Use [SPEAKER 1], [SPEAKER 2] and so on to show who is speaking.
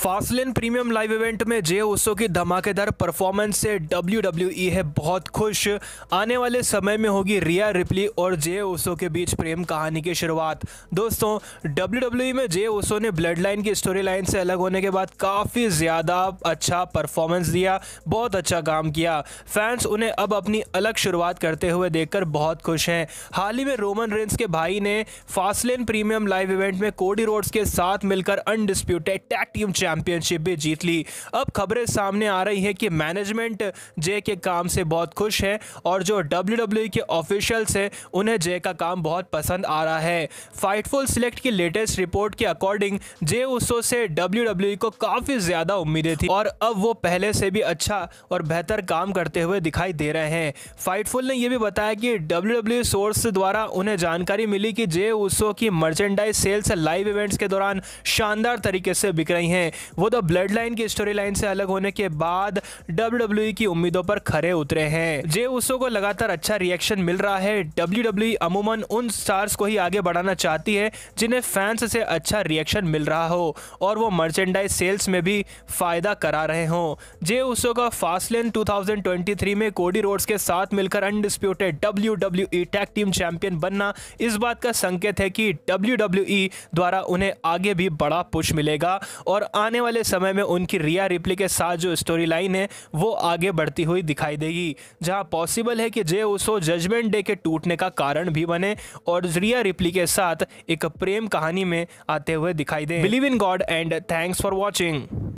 [SPEAKER 1] फासलिन premium live event में J ओसो की धमाकेदार परफॉर्मेंस से डब्ल्यू है बहुत खुश आने वाले समय में होगी रिया रिपली और जे ओसो के बीच प्रेम कहानी की शुरुआत दोस्तों डब्ल्यू में जे ओसो ने ब्लड लाइन की स्टोरी लाइन से अलग होने के बाद काफ़ी ज़्यादा अच्छा परफॉर्मेंस दिया बहुत अच्छा काम किया फैंस उन्हें अब अपनी अलग शुरुआत करते हुए देखकर बहुत खुश हैं हाल ही में रोमन रेंस के भाई ने फासलिन प्रीमियम लाइव इवेंट में कोडी रोड्स के साथ मिलकर अनडिस्प्यूटेड टैग टीम चैंपियनशिप भी जीत ली अब खबरें सामने आ रही हैं कि मैनेजमेंट जय के काम से बहुत खुश है और जो डब्ल्यू e के ऑफिशियल्स हैं उन्हें जय का काम बहुत पसंद आ रहा है फाइटफुल सिलेक्ट की लेटेस्ट रिपोर्ट के अकॉर्डिंग जे उसो से डब्ल्यू e को काफ़ी ज़्यादा उम्मीदें थी और अब वो पहले से भी अच्छा और बेहतर काम करते हुए दिखाई दे रहे हैं फाइटफुल ने यह भी बताया कि डब्ल्यू सोर्स e द्वारा उन्हें जानकारी मिली कि जे उसो की मर्चेंडाइज सेल्स लाइव इवेंट्स के दौरान शानदार तरीके से बिक रही हैं वो द तो ब्लड लाइन की स्टोरी लाइन से अलग होने के बाद डब्ल्यू e की उम्मीदों पर खरे उतरे हैं जे उसो को लगातार अच्छा रिएक्शन मिल रहा है डब्ल्यू e अमूमन उन स्टार्स को ही आगे बढ़ाना चाहती है जिन्हें फैंस से अच्छा रिएक्शन मिल रहा हो और वो मर्चेंडाइज सेल्स में भी फायदा करा रहे हो जे उसो का फास्टलेन 2023 में कोडी रोड्स के साथ मिलकर undisputed W W tag team champion बनना इस बात का संकेत है कि डब्ल्यू e द्वारा उन्हें आगे भी बड़ा पुश मिलेगा और आने आने वाले समय में उनकी रिया रिप्ली के साथ जो स्टोरी लाइन है वो आगे बढ़ती हुई दिखाई देगी जहाँ पॉसिबल है कि जे उसो जजमेंट डे के टूटने का कारण भी बने और रिया रिप्ली के साथ एक प्रेम कहानी में आते हुए दिखाई दे believe in God and thanks for watching